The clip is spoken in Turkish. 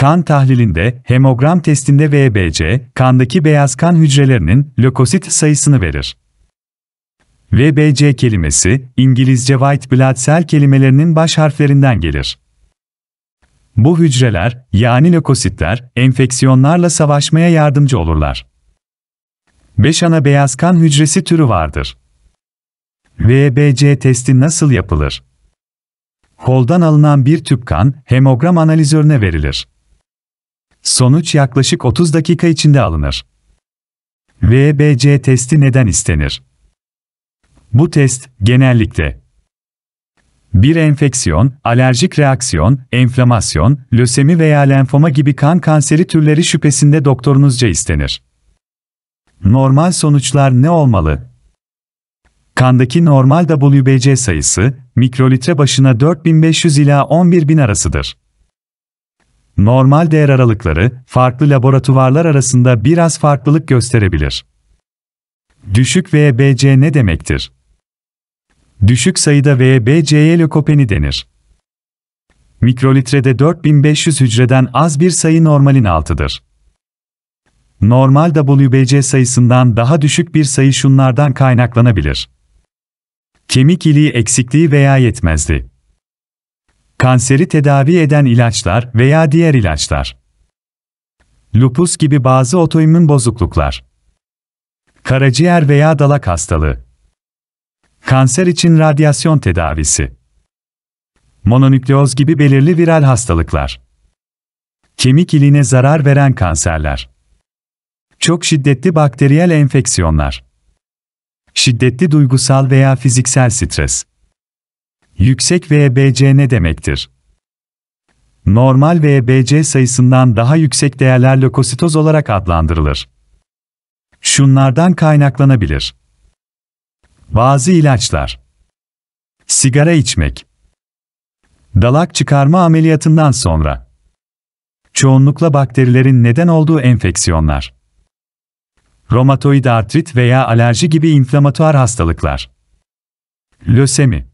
Kan tahlilinde, hemogram testinde VBC, kandaki beyaz kan hücrelerinin lökosit sayısını verir. VBC kelimesi, İngilizce white blood cell kelimelerinin baş harflerinden gelir. Bu hücreler, yani lökositler, enfeksiyonlarla savaşmaya yardımcı olurlar. 5 ana beyaz kan hücresi türü vardır. VBC testi nasıl yapılır? Koldan alınan bir tüp kan, hemogram analizörüne verilir. Sonuç yaklaşık 30 dakika içinde alınır. VBC testi neden istenir? Bu test genellikle bir enfeksiyon, alerjik reaksiyon, enflamasyon, lösemi veya lenfoma gibi kan kanseri türleri şüphesinde doktorunuzca istenir. Normal sonuçlar ne olmalı? Kandaki normal WBC sayısı, mikrolitre başına 4500 ila 11000 arasıdır normal değer aralıkları farklı laboratuvarlar arasında biraz farklılık gösterebilir. Düşük VBC ne demektir? Düşük sayıda VBC'ye lökopeni denir. Mikrolitrede 4500 hücreden az bir sayı normalin altıdır. Normal WBC sayısından daha düşük bir sayı şunlardan kaynaklanabilir. Kemik iliği eksikliği veya yetmezliği kanseri tedavi eden ilaçlar veya diğer ilaçlar, lupus gibi bazı otoimmün bozukluklar, karaciğer veya dalak hastalığı, kanser için radyasyon tedavisi, mononükleoz gibi belirli viral hastalıklar, kemik iliğine zarar veren kanserler, çok şiddetli bakteriyel enfeksiyonlar, şiddetli duygusal veya fiziksel stres, Yüksek VBC ne demektir? Normal VBC sayısından daha yüksek değerler lökositoz olarak adlandırılır. Şunlardan kaynaklanabilir. Bazı ilaçlar. Sigara içmek. Dalak çıkarma ameliyatından sonra. Çoğunlukla bakterilerin neden olduğu enfeksiyonlar. Romatoid artrit veya alerji gibi inflamatuar hastalıklar. Lösemi